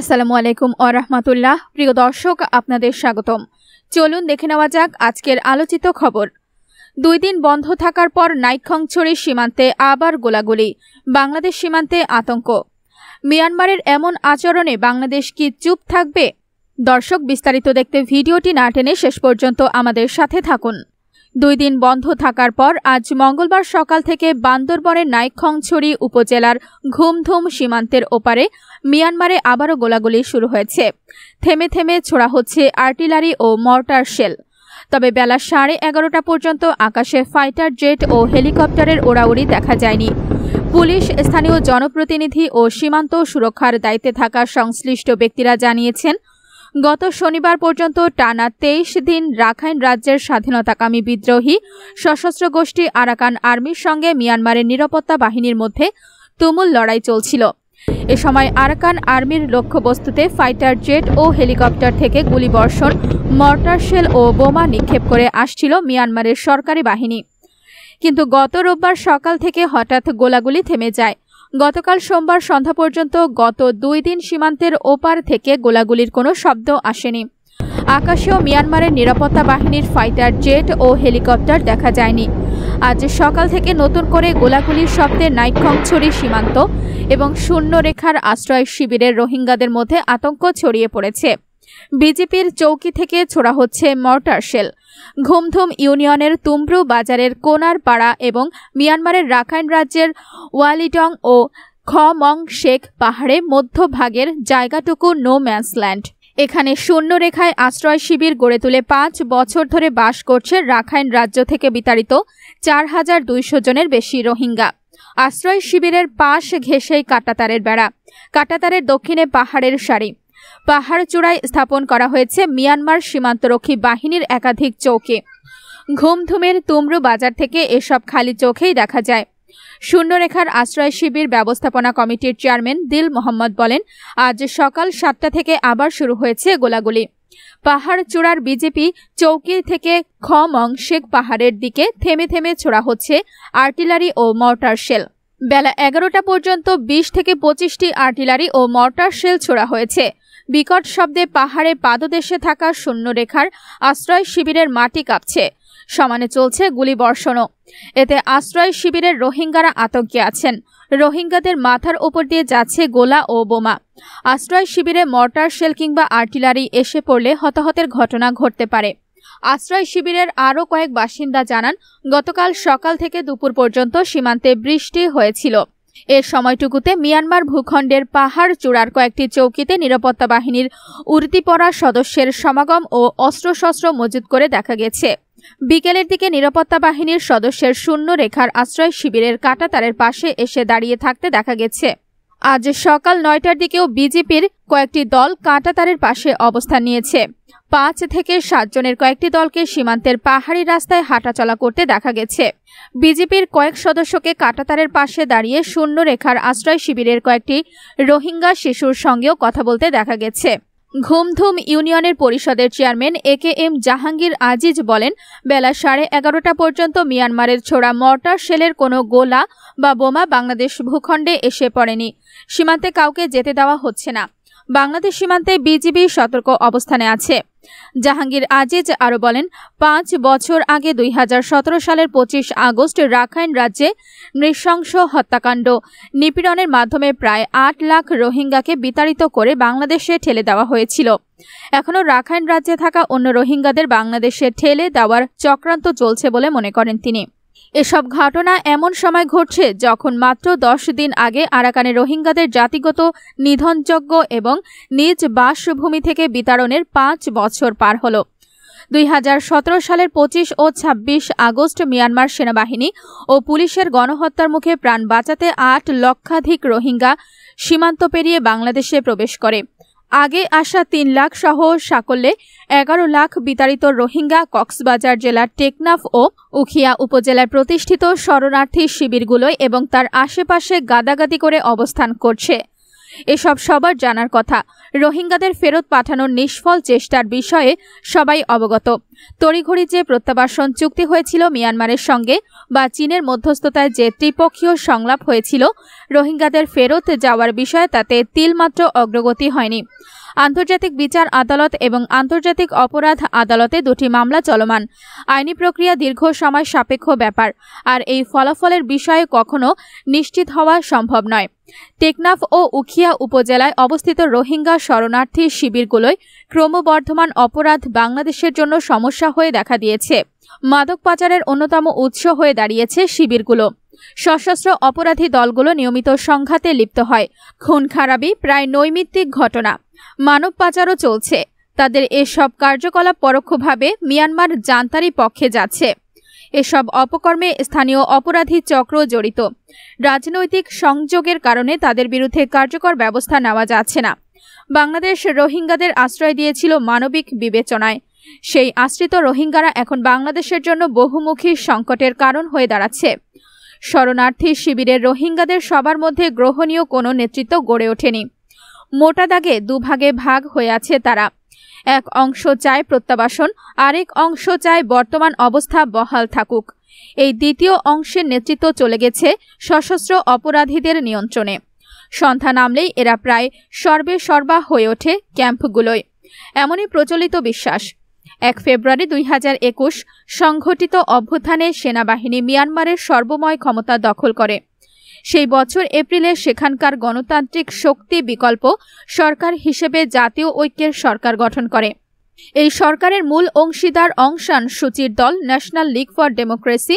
আসসালামু আলাইকুম রাহমাতুল্লাহ প্রিয় দর্শক আপনাদের স্বাগতম চলুন দেখে নেওয়া যাক আজকের আলোচিত খবর দুই দিন বন্ধ থাকার পর নাইক্ষংছড়ি সীমান্তে আবার গোলাগুলি বাংলাদেশ সীমান্তে আতঙ্ক মিয়ানমারের এমন আচরণে বাংলাদেশ কি চুপ থাকবে দর্শক বিস্তারিত দেখতে ভিডিওটি না টেনে শেষ পর্যন্ত আমাদের সাথে থাকুন দুই দিন বন্ধ থাকার পর আজ মঙ্গলবার সকাল থেকে বান্দরবনের নাইক্ষংছড়ি উপজেলার ঘুমধুম সীমান্তের ওপারে মিয়ানমারে আবারও গোলাগুলি শুরু হয়েছে থেমে থেমে ছোড়া হচ্ছে আর্টিলারি ও মর্টার শেল তবে বেলা সাড়ে এগারোটা পর্যন্ত আকাশে ফাইটার জেট ও হেলিকপ্টারের ওড়াউড়ি দেখা যায়নি পুলিশ স্থানীয় জনপ্রতিনিধি ও সীমান্ত সুরক্ষার দায়িত্বে থাকা সংশ্লিষ্ট ব্যক্তিরা জানিয়েছেন গত শনিবার পর্যন্ত টানা তেইশ দিন রাখাইন রাজ্যের স্বাধীনতাকামী বিদ্রোহী সশস্ত্র গোষ্ঠী আরাকান আর্মির সঙ্গে মিয়ানমারের নিরাপত্তা বাহিনীর মধ্যে তুমুল লড়াই চলছিল এ সময় আরাকান আর্মির লক্ষ্যবস্তুতে ফাইটার জেট ও হেলিকপ্টার থেকে গুলিবর্ষণ মর্টার শেল ও বোমা নিক্ষেপ করে আসছিল মিয়ানমারের সরকারি বাহিনী কিন্তু গত রোববার সকাল থেকে হঠাৎ গোলাগুলি থেমে যায় গতকাল সোমবার সন্ধ্যা পর্যন্ত গত দুই দিন সীমান্তের ওপার থেকে গোলাগুলির কোনো শব্দ আসেনি আকাশেও মিয়ানমারের নিরাপত্তা বাহিনীর ফাইটার জেট ও হেলিকপ্টার দেখা যায়নি আজ সকাল থেকে নতুন করে গোলাগুলির শব্দে নাইক্ষংছড়ি সীমান্ত এবং শূন্যরেখার আশ্রয় শিবিরের রোহিঙ্গাদের মধ্যে আতঙ্ক ছড়িয়ে পড়েছে বিজেপির চৌকি থেকে ছোড়া হচ্ছে মর্টার শেল ঘুমধুম ইউনিয়নের তুমব্রু বাজারের পাড়া এবং মিয়ানমারের রাখাইন রাজ্যের ওয়ালিটং ও খমং শেখ পাহাড়ে মধ্যভাগের জায়গাটুকু নো ম্যান্সল্যান্ড এখানে শূন্য রেখায় আশ্রয় শিবির গড়ে তুলে পাঁচ বছর ধরে বাস করছে রাখাইন রাজ্য থেকে বিতাড়িত চার হাজার দুইশো জনের বেশি রোহিঙ্গা আশ্রয় শিবিরের পাশ ঘেঁষেই কাটাতারের বেড়া কাটাতারের দক্ষিণে পাহাড়ের সারি পাহাড়চূড়ায় স্থাপন করা হয়েছে মিয়ানমার সীমান্তরক্ষী বাহিনীর একাধিক চৌকি ঘুমধুমের তুমরু বাজার থেকে এসব খালি চোখেই দেখা যায় শূন্যরেখার আশ্রয় শিবির ব্যবস্থাপনা কমিটির চেয়ারম্যান দিল মোহাম্মদ বলেন আজ সকাল সাতটা থেকে আবার শুরু হয়েছে গোলাগুলি পাহাড়চূড়ার বিজেপি চৌকি থেকে খমং শেখ পাহাড়ের দিকে থেমে থেমে ছোড়া হচ্ছে আর্টিলারি ও মর্টার শেল বেলা এগারোটা পর্যন্ত ২০ থেকে পঁচিশটি আর্টিলারি ও মর্টার শেল ছোড়া হয়েছে বিকট শব্দে পাহাড়ে পাদদেশে থাকা শূন্যরেখার আশ্রয় শিবিরের মাটি কাঁপছে সমানে চলছে গুলি বর্ষণও এতে আশ্রয় শিবিরের রোহিঙ্গারা আতঙ্কে আছেন রোহিঙ্গাদের মাথার ওপর দিয়ে যাচ্ছে গোলা ও বোমা আশ্রয় শিবিরে মর্টার শেল কিংবা আর্টিলারি এসে পড়লে হতাহতের ঘটনা ঘটতে পারে আশ্রয় শিবিরের আরও কয়েক বাসিন্দা জানান গতকাল সকাল থেকে দুপুর পর্যন্ত সীমান্তে বৃষ্টি হয়েছিল এর সময়টুকুতে মিয়ানমার ভূখণ্ডের পাহাড় চূড়ার কয়েকটি চৌকিতে নিরাপত্তা বাহিনীর উর্তিপরা সদস্যের সমাগম ও অস্ত্রশস্ত্র মজুত করে দেখা গেছে বিকেলের দিকে নিরাপত্তা বাহিনীর সদস্যের শূন্য রেখার আশ্রয় শিবিরের কাঁটাতারের পাশে এসে দাঁড়িয়ে থাকতে দেখা গেছে আজ সকাল নয়টার দিকেও বিজেপির কয়েকটি দল কাঁটাতারের পাশে অবস্থান নিয়েছে পাঁচ থেকে সাতজনের কয়েকটি দলকে সীমান্তের পাহাড়ি রাস্তায় হাঁটাচলা করতে দেখা গেছে বিজেপির কয়েক সদস্যকে কাঁটাতারের পাশে দাঁড়িয়ে শূন্য রেখার আশ্রয় শিবিরের কয়েকটি রোহিঙ্গা শিশুর সঙ্গেও কথা বলতে দেখা গেছে ঘুমধুম ইউনিয়নের পরিষদের chairman A K M Jahangir Aziz বলেন বেলা সাড়ে এগারোটা পর্যন্ত মিয়ানমারের ছোড়া মর্টার শেলের কোনো গোলা বা বোমা বাংলাদেশ ভূখণ্ডে এসে পড়েনি সীমান্তে কাউকে যেতে দেওয়া হচ্ছে না বাংলাদেশ সীমান্তে বিজিবি সতর্ক অবস্থানে আছে জাহাঙ্গীর আজিজ আরও বলেন পাঁচ বছর আগে দুই সালের পঁচিশ আগস্ট রাখাইন রাজ্যে নৃশংস হত্যাকাণ্ড নিপীড়নের মাধ্যমে প্রায় আট লাখ রোহিঙ্গাকে বিতাড়িত করে বাংলাদেশে ঠেলে দেওয়া হয়েছিল এখনও রাখাইন রাজ্যে থাকা অন্য রোহিঙ্গাদের বাংলাদেশে ঠেলে দেওয়ার চক্রান্ত চলছে বলে মনে করেন তিনি এসব ঘটনা এমন সময় ঘটছে যখন মাত্র দশ দিন আগে আরাকানে রোহিঙ্গাদের জাতিগত নিধনযোগ্য এবং নিজ বাসভূমি থেকে বিতাড়নের পাঁচ বছর পার হলো দুই সালের ২৫ ও ২৬ আগস্ট মিয়ানমার সেনাবাহিনী ও পুলিশের গণহত্যার মুখে প্রাণ বাঁচাতে আট লক্ষাধিক রোহিঙ্গা সীমান্ত পেরিয়ে বাংলাদেশে প্রবেশ করে আগে আসা তিন লাখ সহ সাকলে এগারো লাখ বিতাড়িত রোহিঙ্গা কক্সবাজার জেলার টেকনাফ ও উখিয়া উপজেলায় প্রতিষ্ঠিত শরণার্থী শিবিরগুলোয় এবং তার আশেপাশে গাদাগাদি করে অবস্থান করছে এসব সবার জানার কথা রোহিঙ্গাদের ফেরত পাঠানোর নিষ্ফল চেষ্টার বিষয়ে সবাই অবগত তড়িঘড়ি যে প্রত্যাবাসন চুক্তি হয়েছিল মিয়ানমারের সঙ্গে বা চীনের মধ্যস্থতায় যে ত্রিপক্ষীয় সংলাপ হয়েছিল রোহিঙ্গাদের ফেরত যাওয়ার বিষয়ে তাতে তিলমাত্র অগ্রগতি হয়নি আন্তর্জাতিক বিচার আদালত এবং আন্তর্জাতিক অপরাধ আদালতে দুটি মামলা চলমান আইনি প্রক্রিয়া দীর্ঘ সময় সাপেক্ষ ব্যাপার আর এই ফলাফলের বিষয়ে কখনো নিশ্চিত হওয়া সম্ভব নয় টেকনাফ ও উখিয়া উপজেলায় অবস্থিত রোহিঙ্গা শরণার্থী শিবিরগুলোয় ক্রমবর্ধমান অপরাধ বাংলাদেশের জন্য সমস্যা হয়ে দেখা দিয়েছে মাদক পাচারের অন্যতম উৎস হয়ে দাঁড়িয়েছে শিবিরগুলো সশস্ত্র অপরাধী দলগুলো নিয়মিত সংঘাতে লিপ্ত হয় খুন খারাপি প্রায় নৈমিত্তিক ঘটনা মানব পাচারও চলছে তাদের এসব কার্যকলাপ পরোক্ষভাবে মিয়ানমার জান্তারি পক্ষে যাচ্ছে এসব অপকর্মে স্থানীয় অপরাধী চক্র জড়িত রাজনৈতিক সংযোগের কারণে তাদের বিরুদ্ধে কার্যকর ব্যবস্থা নেওয়া যাচ্ছে না বাংলাদেশ রোহিঙ্গাদের আশ্রয় দিয়েছিল মানবিক বিবেচনায় সেই আশ্রিত রোহিঙ্গারা এখন বাংলাদেশের জন্য বহুমুখী সংকটের কারণ হয়ে দাঁড়াচ্ছে শরণার্থী শিবিরের রোহিঙ্গাদের সবার মধ্যে গ্রহণীয় কোনো নেতৃত্ব গড়ে ওঠেনি মোটা দাগে দুভাগে ভাগ হয়ে আছে তারা এক অংশ চায় প্রত্যাবাসন আরেক অংশ চায় বর্তমান অবস্থা বহাল থাকুক এই দ্বিতীয় অংশের নেতৃত্ব চলে গেছে সশস্ত্র অপরাধীদের নিয়ন্ত্রণে সন্ধ্যা নামলেই এরা প্রায় সর্বে সর্বা হয়ে ওঠে ক্যাম্পগুলোয় এমনই প্রচলিত বিশ্বাস এক ফেব্রুয়ারি দুই একুশ সংঘটিত অভ্যুত্থানে সেনাবাহিনী মিয়ানমারের সর্বময় ক্ষমতা দখল করে সেই বছর এপ্রিলে সেখানকার গণতান্ত্রিক শক্তি বিকল্প সরকার হিসেবে জাতীয় ঐক্যের সরকার গঠন করে এই সরকারের মূল অংশীদার অংশান সূচির দল ন্যাশনাল লীগ ফর ডেমোক্রেসি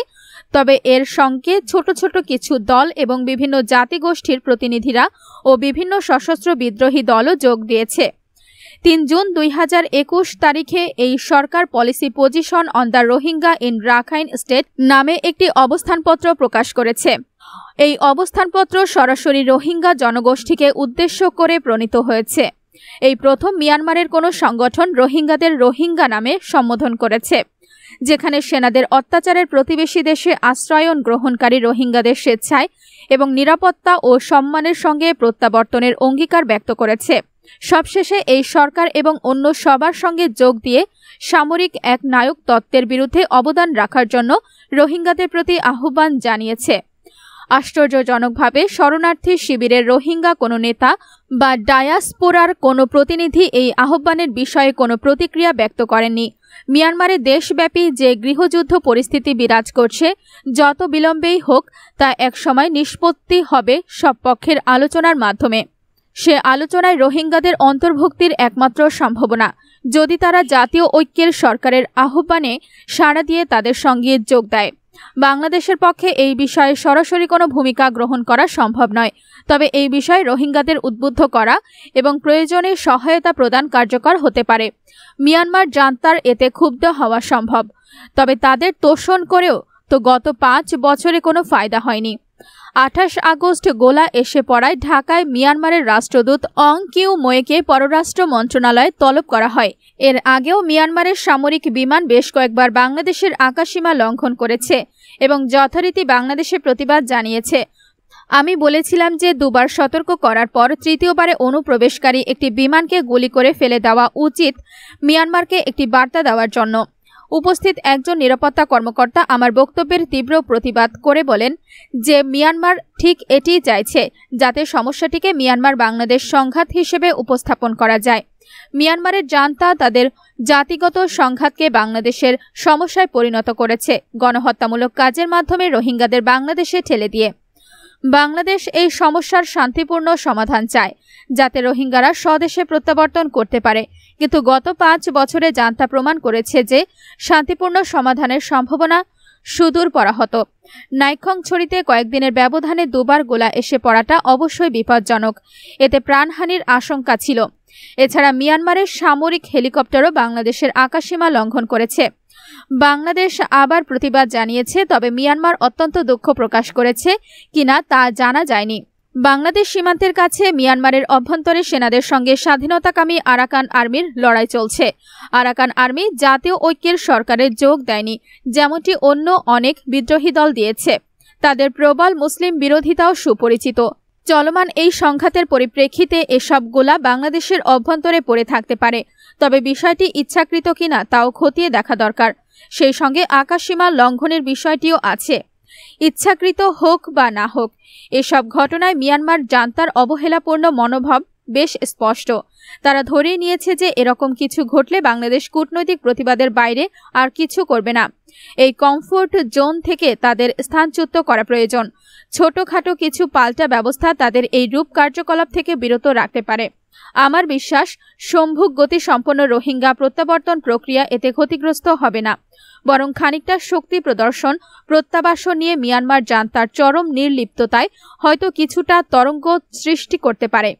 তবে এর সঙ্গে ছোট ছোট কিছু দল এবং বিভিন্ন জাতিগোষ্ঠীর প্রতিনিধিরা ও বিভিন্ন সশস্ত্র বিদ্রোহী দলও যোগ দিয়েছে তিন জুন দুই হাজার একুশ তারিখে এই সরকার policy position on the Rohingya in Rakhine state নামে একটি অবস্থানপত্র প্রকাশ করেছে এই অবস্থানপত্র সরাসরি রোহিঙ্গা জনগোষ্ঠীকে উদ্দেশ্য করে প্রণীত হয়েছে এই প্রথম মিয়ানমারের কোনো সংগঠন রোহিঙ্গাদের রোহিঙ্গা নামে সম্বোধন করেছে যেখানে সেনাদের অত্যাচারের প্রতিবেশী দেশে আশ্রয়ন গ্রহণকারী রোহিঙ্গাদের স্বেচ্ছায় এবং নিরাপত্তা ও সম্মানের সঙ্গে প্রত্যাবর্তনের অঙ্গীকার ব্যক্ত করেছে সবশেষে এই সরকার এবং অন্য সবার সঙ্গে যোগ দিয়ে সামরিক এক নায়ক তত্ত্বের বিরুদ্ধে অবদান রাখার জন্য রোহিঙ্গাদের প্রতি আহ্বান জানিয়েছে আশ্চর্যজনকভাবে শরণার্থী শিবিরের রোহিঙ্গা কোনো নেতা বা ডায়াসপোরার কোনো প্রতিনিধি এই আহ্বানের বিষয়ে কোনো প্রতিক্রিয়া ব্যক্ত করেননি মিয়ানমারে দেশব্যাপী যে গৃহযুদ্ধ পরিস্থিতি বিরাজ করছে যত বিলম্বেই হোক তা একসময় নিষ্পত্তি হবে সব পক্ষের আলোচনার মাধ্যমে সে আলোচনায় রোহিঙ্গাদের অন্তর্ভুক্তির একমাত্র সম্ভাবনা যদি তারা জাতীয় ঐক্যের সরকারের আহ্বানে সাড়া দিয়ে তাদের সঙ্গে যোগ দেয় বাংলাদেশের পক্ষে এই বিষয়ে সরাসরি কোনো ভূমিকা গ্রহণ করা সম্ভব নয় তবে এই বিষয়ে রোহিঙ্গাদের উদ্বুদ্ধ করা এবং প্রয়োজনে সহায়তা প্রদান কার্যকর হতে পারে মিয়ানমার জান্তার এতে ক্ষুব্ধ হওয়া সম্ভব তবে তাদের তোষণ করেও তো গত পাঁচ বছরে কোনো ফায়দা হয়নি আঠাশ আগস্ট গোলা এসে পড়ায় ঢাকায় মিয়ানমারের রাষ্ট্রদূত অং কিউ মোয়েকে পররাষ্ট্র মন্ত্রণালয়ে তলব করা হয় এর আগেও মিয়ানমারের সামরিক বিমান বেশ কয়েকবার বাংলাদেশের আকাশসীমা লঙ্ঘন করেছে এবং যথারীতি বাংলাদেশে প্রতিবাদ জানিয়েছে আমি বলেছিলাম যে দুবার সতর্ক করার পর তৃতীয়বারে অনুপ্রবেশকারী একটি বিমানকে গুলি করে ফেলে দেওয়া উচিত মিয়ানমারকে একটি বার্তা দেওয়ার জন্য উপস্থিত একজন নিরাপত্তা কর্মকর্তা আমার বক্তব্যের তীব্র প্রতিবাদ করে বলেন যে মিয়ানমার ঠিক এটি চাইছে যাতে সমস্যাটিকে মিয়ানমার বাংলাদেশ সংঘাত হিসেবে উপস্থাপন করা যায় মিয়ানমারের জানতা তাদের জাতিগত সংঘাতকে বাংলাদেশের সমস্যায় পরিণত করেছে গণহত্যামূলক কাজের মাধ্যমে রোহিঙ্গাদের বাংলাদেশে ঠেলে দিয়ে বাংলাদেশ এই সমস্যার শান্তিপূর্ণ সমাধান চায় যাতে রোহিঙ্গারা স্বদেশে প্রত্যাবর্তন করতে পারে কিন্তু গত পাঁচ বছরে জানতা প্রমাণ করেছে যে শান্তিপূর্ণ সমাধানের সম্ভাবনা সুদূর পড়া হতো নাইক্ষং ছড়িতে কয়েকদিনের ব্যবধানে দুবার গোলা এসে পড়াটা অবশ্যই বিপজ্জনক এতে প্রাণহানির আশঙ্কা ছিল এছাড়া মিয়ানমারের সামরিক হেলিকপ্টারও বাংলাদেশের আকাশসীমা লঙ্ঘন করেছে বাংলাদেশ আবার প্রতিবাদ জানিয়েছে তবে মিয়ানমার অত্যন্ত দুঃখ প্রকাশ করেছে কিনা তা জানা যায়নি বাংলাদেশ সীমান্তের কাছে মিয়ানমারের অভ্যন্তরে সেনাদের সঙ্গে স্বাধীনতাকামী আরাকান আর্মির লড়াই চলছে আরাকান আর্মি জাতীয় ঐক্যের সরকারে যোগ দেয়নি যেমনটি অন্য অনেক বিদ্রোহী দল দিয়েছে তাদের প্রবল মুসলিম বিরোধিতাও সুপরিচিত চলমান এই সংঘাতের পরিপ্রেক্ষিতে এসব গোলা বাংলাদেশের অভ্যন্তরে পড়ে থাকতে পারে তবে বিষয়টি ইচ্ছাকৃত কিনা তাও খতিয়ে দেখা দরকার সেই সঙ্গে আকাশসীমা লঙ্ঘনের বিষয়টিও আছে ইচ্ছাকৃত হোক বা না হোক এসব ঘটনায় মিয়ানমার জান্তার অবহেলাপূর্ণ মনোভাব বেশ স্পষ্ট তারা ধরে নিয়েছে যে এরকম কিছু ঘটলে বাংলাদেশ কূটনৈতিক প্রতিবাদের বাইরে আর কিছু করবে না এই কমফোর্ট জোন থেকে তাদের স্থানচ্যুত করা প্রয়োজন ছোটখাটো কিছু পাল্টা ব্যবস্থা তাদের এই রূপ কার্যকলাপ থেকে বিরত রাখতে পারে আমার বিশ্বাস সম্ভুক গতি সম্পন্ন রোহিঙ্গা প্রত্যাবর্তন প্রক্রিয়া এতে ক্ষতিগ্রস্ত হবে না বরং খানিকটা শক্তি প্রদর্শন প্রত্যাবাসন নিয়ে মিয়ানমার জান্তার চরম নির্লিপ্ততায় হয়তো কিছুটা তরঙ্গ সৃষ্টি করতে পারে